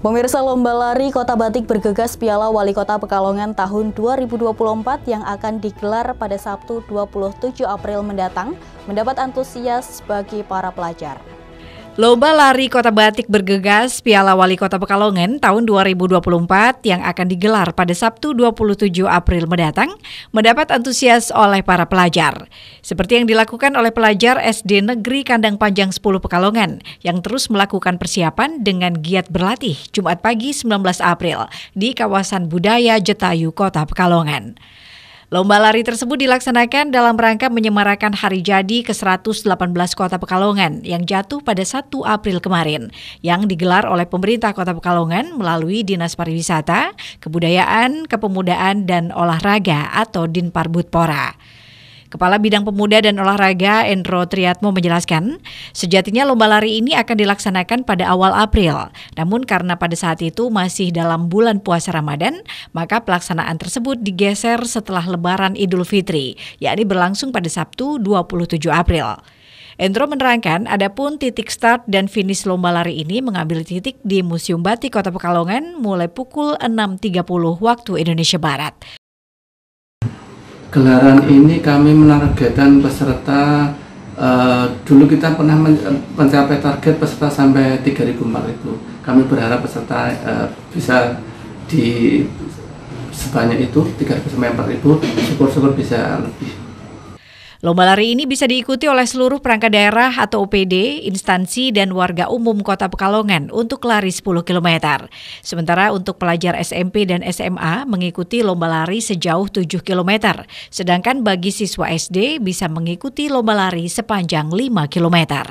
Pemirsa lomba lari Kota Batik bergegas Piala Wali Kota Pekalongan tahun 2024 yang akan digelar pada Sabtu 27 April mendatang mendapat antusias bagi para pelajar. Lomba lari Kota Batik bergegas Piala Wali Kota Pekalongan tahun 2024 yang akan digelar pada Sabtu 27 April mendatang mendapat antusias oleh para pelajar. Seperti yang dilakukan oleh pelajar SD Negeri Kandang Panjang 10 Pekalongan yang terus melakukan persiapan dengan giat berlatih Jumat pagi 19 April di kawasan budaya Jetayu Kota Pekalongan. Lomba lari tersebut dilaksanakan dalam rangka menyemarakan hari jadi ke-118 Kota Pekalongan yang jatuh pada 1 April kemarin yang digelar oleh pemerintah Kota Pekalongan melalui Dinas Pariwisata, Kebudayaan, Kepemudaan, dan Olahraga atau Dinparbudpora. Kepala Bidang Pemuda dan Olahraga Endro Triatmo menjelaskan, sejatinya lomba lari ini akan dilaksanakan pada awal April. Namun karena pada saat itu masih dalam bulan puasa Ramadan, maka pelaksanaan tersebut digeser setelah Lebaran Idul Fitri, yakni berlangsung pada Sabtu 27 April. Endro menerangkan, adapun titik start dan finish lomba lari ini mengambil titik di Museum Batik Kota Pekalongan mulai pukul 6.30 waktu Indonesia Barat gelaran ini kami menargetkan peserta uh, dulu kita pernah men mencapai target peserta sampai 3.000 itu. Kami berharap peserta uh, bisa di sebanyak itu 3.000 sampai 4.000, syukur-syukur bisa lebih. Lomba lari ini bisa diikuti oleh seluruh perangkat daerah atau OPD, instansi, dan warga umum Kota Pekalongan untuk lari 10 km. Sementara untuk pelajar SMP dan SMA mengikuti lomba lari sejauh 7 km, sedangkan bagi siswa SD bisa mengikuti lomba lari sepanjang 5 km.